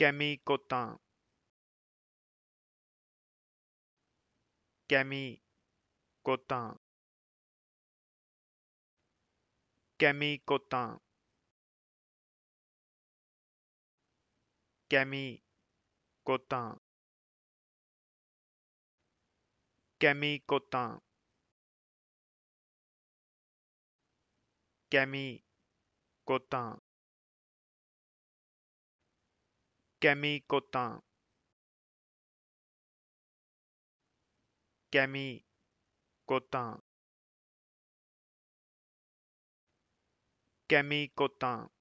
Camille Cotin Camille Cotin Camille Cotin Camille Cotin Camille Cotin Camille Cotin Camille Cotin Camille Cotin Camille Cotin